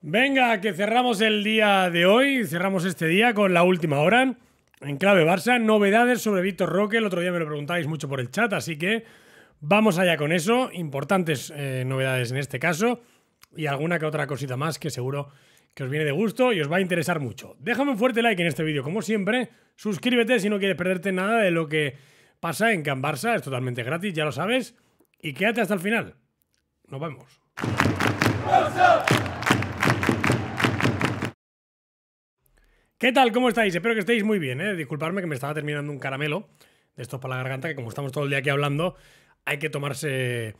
Venga, que cerramos el día de hoy, cerramos este día con la última hora. En clave Barça, novedades sobre Víctor Roque, el otro día me lo preguntáis mucho por el chat, así que vamos allá con eso. Importantes eh, novedades en este caso y alguna que otra cosita más que seguro que os viene de gusto y os va a interesar mucho. Déjame un fuerte like en este vídeo, como siempre. Suscríbete si no quieres perderte nada de lo que pasa en Can Barça, es totalmente gratis, ya lo sabes. Y quédate hasta el final. Nos vemos. ¿Qué tal? ¿Cómo estáis? Espero que estéis muy bien, ¿eh? Disculparme que me estaba terminando un caramelo de estos para la garganta, que como estamos todo el día aquí hablando, hay que tomarse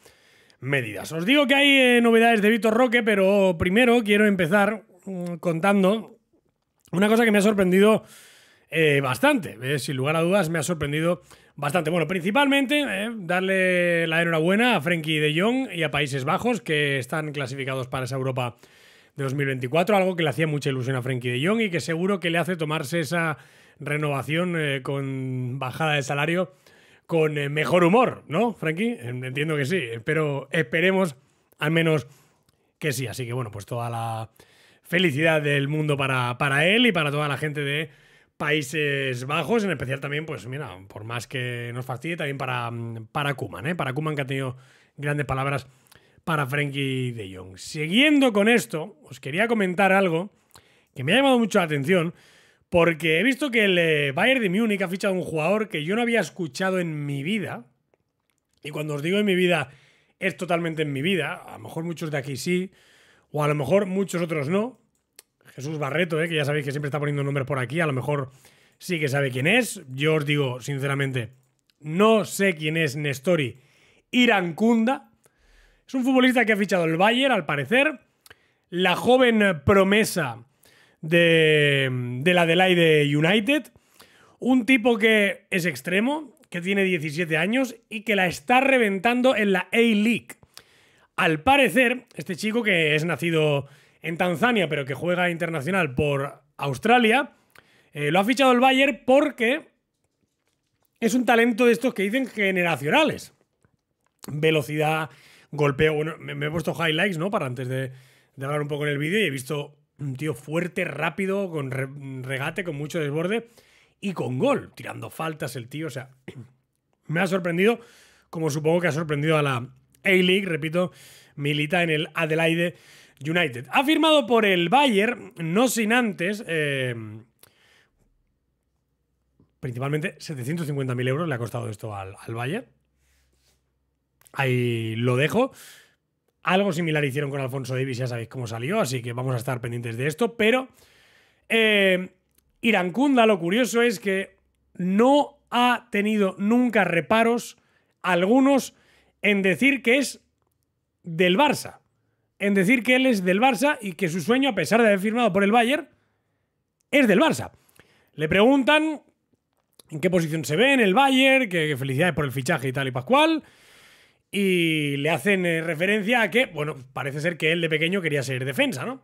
medidas. Os digo que hay eh, novedades de Vitor Roque, pero primero quiero empezar mm, contando una cosa que me ha sorprendido eh, bastante. Eh, sin lugar a dudas, me ha sorprendido bastante. Bueno, principalmente darle la enhorabuena a Frenkie de Jong y a Países Bajos, que están clasificados para esa Europa 2024, algo que le hacía mucha ilusión a Frankie de Jong y que seguro que le hace tomarse esa renovación eh, con bajada de salario con eh, mejor humor, ¿no, Frankie? Entiendo que sí, pero esperemos al menos que sí. Así que bueno, pues toda la felicidad del mundo para, para él y para toda la gente de Países Bajos, en especial también, pues mira, por más que nos fastidie, también para, mm, para Kuman, ¿eh? para Kuman que ha tenido grandes palabras para Frankie de Jong. Siguiendo con esto, os quería comentar algo que me ha llamado mucho la atención porque he visto que el eh, Bayern de Múnich ha fichado un jugador que yo no había escuchado en mi vida. Y cuando os digo en mi vida, es totalmente en mi vida. A lo mejor muchos de aquí sí, o a lo mejor muchos otros no. Jesús Barreto, eh, que ya sabéis que siempre está poniendo nombres por aquí, a lo mejor sí que sabe quién es. Yo os digo, sinceramente, no sé quién es Nestori Irancunda. Es un futbolista que ha fichado el Bayern, al parecer. La joven promesa de, de la Adelaide United. Un tipo que es extremo, que tiene 17 años y que la está reventando en la A-League. Al parecer, este chico que es nacido en Tanzania, pero que juega internacional por Australia, eh, lo ha fichado el Bayern porque es un talento de estos que dicen generacionales. Velocidad, golpeo. Bueno, me, he puesto highlights, ¿no? Para antes de, hablar un poco en el vídeo y he visto un tío fuerte, rápido, con regate, con mucho desborde y con gol, tirando faltas el tío. O sea, me ha sorprendido, como supongo que ha sorprendido a la A-League, repito, milita en el Adelaide United. Ha firmado por el Bayern, no sin antes. Em, principalmente 750.000 euros le ha costado esto al, al Bayern ahí lo dejo. Algo similar hicieron con Alfonso Davis, ya sabéis cómo salió, así que vamos a estar pendientes de esto. Pero eh, Irancunda, lo curioso es que no ha tenido nunca reparos algunos en decir que es del Barça. En decir que él es del Barça y que su sueño, a pesar de haber firmado por el Bayern, es del Barça. Le preguntan en qué posición se ve en el Bayern, que, que felicidades por el fichaje y tal y pascual y le hacen eh, referencia a que, bueno, parece ser que él de pequeño quería ser defensa, ¿no?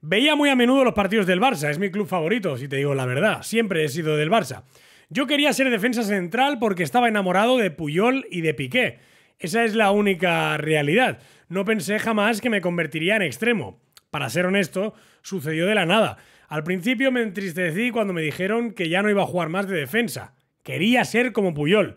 Veía muy a menudo los partidos del Barça, es mi club favorito, si te digo la verdad, siempre he sido del Barça. Yo quería ser defensa central porque estaba enamorado de Puyol y de Piqué. Esa es la única realidad. No pensé jamás que me convertiría en extremo. Para ser honesto, sucedió de la nada. Al principio me entristecí cuando me dijeron que ya no iba a jugar más de defensa. Quería ser como Puyol.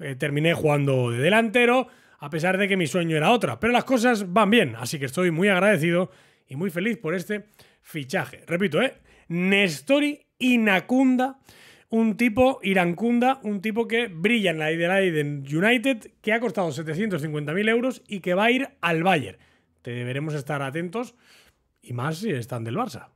Eh, terminé jugando de delantero, a pesar de que mi sueño era otra. Pero las cosas van bien, así que estoy muy agradecido y muy feliz por este fichaje. Repito, ¿eh? Nestori Inacunda, un tipo irancunda, un tipo que brilla en la de United, que ha costado 750.000 euros y que va a ir al Bayern. Te deberemos estar atentos y más si están del Barça.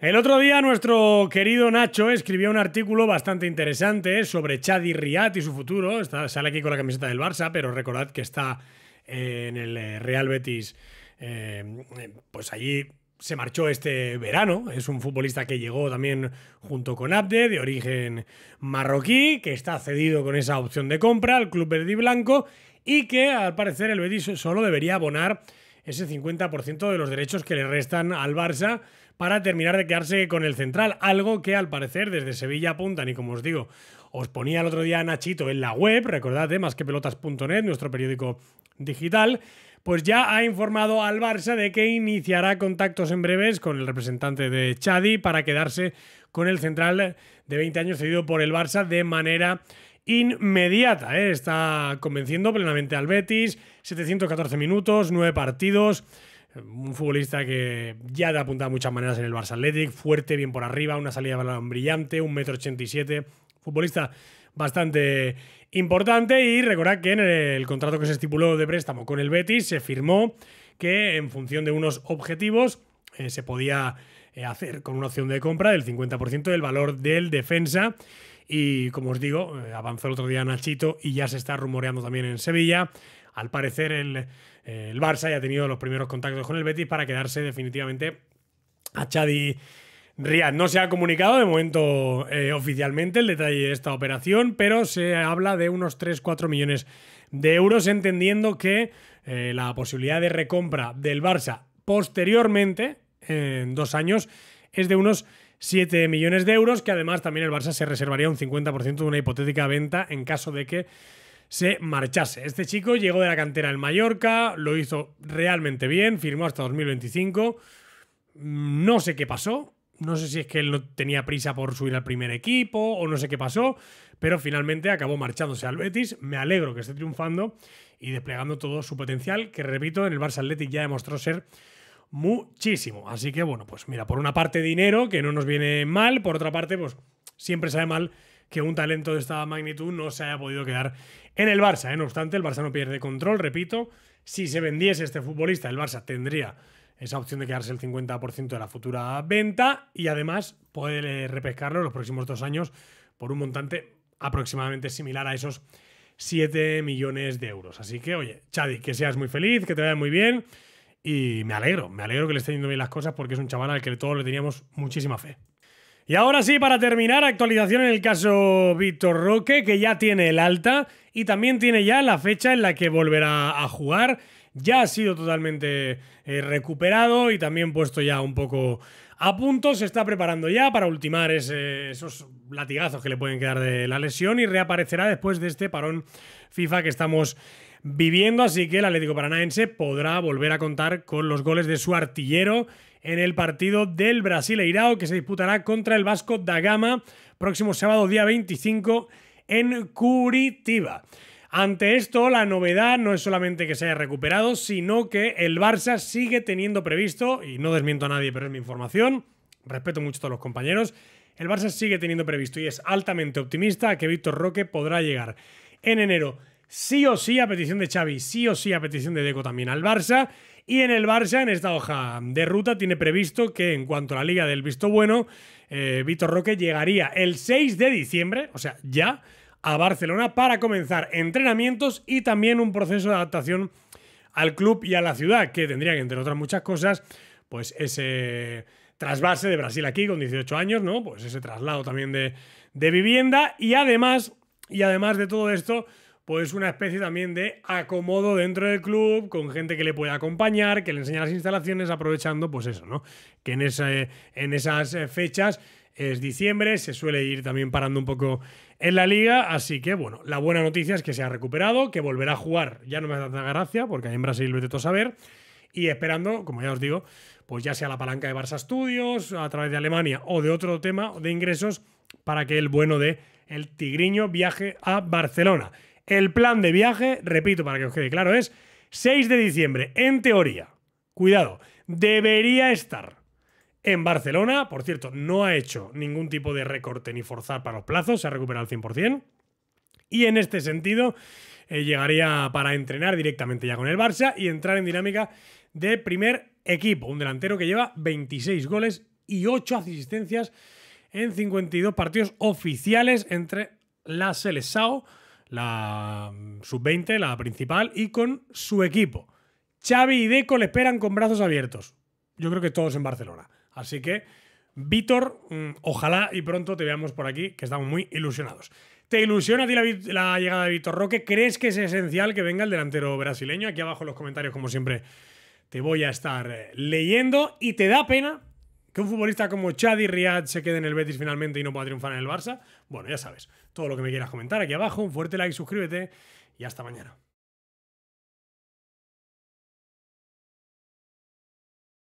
El otro día nuestro querido Nacho escribió un artículo bastante interesante sobre Chadi Riyad y su futuro. Está, sale aquí con la camiseta del Barça, pero recordad que está eh, en el eh, Real Betis. Eh, pues allí se marchó este verano. Es un futbolista que llegó también junto con Abde, de origen marroquí, que está cedido con esa opción de compra al club Verdi blanco y que al parecer el Betis solo debería abonar ese 50% de los derechos que le restan al Barça para terminar de quedarse con el central, algo que al parecer desde Sevilla apuntan y como os digo, os ponía el otro día Nachito en la web, recordad, eh, más que pelotas.net, nuestro periódico digital, pues ya ha informado al Barça de que iniciará contactos en breves con el representante de Chadi para quedarse con el central de 20 años cedido por el Barça de manera inmediata. ¿eh? Está convenciendo plenamente al Betis. 714 minutos, 9 partidos. Un futbolista que ya ha apuntado muchas maneras en el Barça Athletic. Fuerte, bien por arriba, una salida de balón brillante, 1,87m. Futbolista bastante importante. Y recordad que en el contrato que se estipuló de préstamo con el Betis se firmó que en función de unos objetivos eh, se podía eh, hacer con una opción de compra del 50% del valor del defensa y como os digo, eh, avanzó el otro día Nachito y ya se está rumoreando también en Sevilla. Al parecer, el, eh, Barça ya ha tenido los primeros contactos con el Betis para quedarse definitivamente a Chadi. Riyad no se ha comunicado de momento eh, oficialmente el detalle de esta operación, pero se habla de unos 3-4 millones de euros, entendiendo que la posibilidad de recompra del Barça posteriormente, en dos años, es de unos 7 millones de euros, que además también el Barça se reservaría un 50% de una hipotética venta en caso de que se marchase. Este chico llegó de la cantera en Mallorca, lo hizo realmente bien, firmó hasta 2025. No sé qué pasó, no sé si es que él no tenía prisa por subir al primer equipo o no sé qué pasó, pero finalmente acabó marchándose al Betis. Me alegro que esté triunfando y desplegando todo su potencial, que repito, en el Barça Athletic ya demostró ser muchísimo. Así que bueno, pues mira, por una parte dinero, que no nos viene mal, por otra parte, pues siempre sabe mal que un talento de esta magnitud no se haya podido quedar en el Barça. ¿eh? No obstante, el Barça no pierde control, repito, si se vendiese este futbolista, el Barça tendría esa opción de quedarse el 50% de la futura venta y además puede repescarlo en los próximos dos años por un montante aproximadamente similar a esos 7 millones de euros. Así que, oye, Chadi, que seas muy feliz, que te vaya muy bien y me alegro, me alegro que le estén yendo bien las cosas porque es un chaval al que todos le teníamos muchísima fe. Y ahora sí, para terminar, actualización en el caso Víctor Roque, que ya tiene el alta y también tiene ya la fecha en la que volverá a jugar. Ya ha sido totalmente eh, recuperado y también puesto ya un poco a punto. Se está preparando ya para ultimar esos latigazos que le pueden quedar de la lesión y reaparecerá después de este parón FIFA que estamos viviendo, así que el Atlético Paranaense podrá volver a contar con los goles de su artillero en el partido del Brasileirao que se disputará contra el Vasco da Gama próximo sábado día 25 en Curitiba. Ante esto, la novedad no es solamente que se haya recuperado, sino que el Barça sigue teniendo previsto, y no desmiento a nadie, pero es mi información, respeto mucho a todos los compañeros, el Barça sigue teniendo previsto y es altamente optimista que Víctor Roque podrá llegar en enero sí o sí a petición de Xavi, sí o sí a petición de Deco también al Barça. Y en el Barça, en esta hoja de ruta, tiene previsto que en cuanto a la liga del visto bueno, eh, Vitor Roque llegaría el 6 de diciembre, o sea, ya, a Barcelona para comenzar entrenamientos y también un proceso de adaptación al club y a la ciudad, que tendría que, entre otras muchas cosas, pues ese trasvase de Brasil aquí con 18 años, ¿no? Pues ese traslado también de, de vivienda y además, y además de todo esto, pues una especie también de acomodo dentro del club, con gente que le pueda acompañar, que le enseña las instalaciones, aprovechando, pues eso, ¿no? Que en, esas eh, fechas es diciembre, se suele ir también parando un poco en la liga, así que bueno, la buena noticia es que se ha recuperado, que volverá a jugar, ya no me da tanta gracia, porque hay en Brasil lo he saber, y esperando, como ya os digo, pues ya sea la palanca de Barça Studios, a través de Alemania o de otro tema de ingresos, para que el bueno de el Tigriño viaje a Barcelona. El plan de viaje, repito para que os quede claro, es 6 de diciembre, en teoría. Cuidado, debería estar en Barcelona. Por cierto, no ha hecho ningún tipo de recorte ni forzar para los plazos, se ha recuperado al 100%. Y en este sentido, eh, llegaría para entrenar directamente ya con el Barça y entrar en dinámica de primer equipo. Un delantero que lleva 26 goles y 8 asistencias en 52 partidos oficiales entre la Selesao la mm, sub-20, la principal, y con su equipo. Xavi y Deco le esperan con brazos abiertos. Yo creo que todos en Barcelona. Así que, Víctor, mm, ojalá y pronto te veamos por aquí, que estamos muy ilusionados. ¿Te ilusiona a ti la, la, llegada de Víctor Roque? ¿Crees que es esencial que venga el delantero brasileño? Aquí abajo en los comentarios, como siempre, te voy a estar eh, leyendo. Y te da pena, que un futbolista como Chad y Riyad se quede en el Betis finalmente y no pueda triunfar en el Barça. Bueno, ya sabes, todo lo que me quieras comentar aquí abajo, un fuerte like, suscríbete y hasta mañana.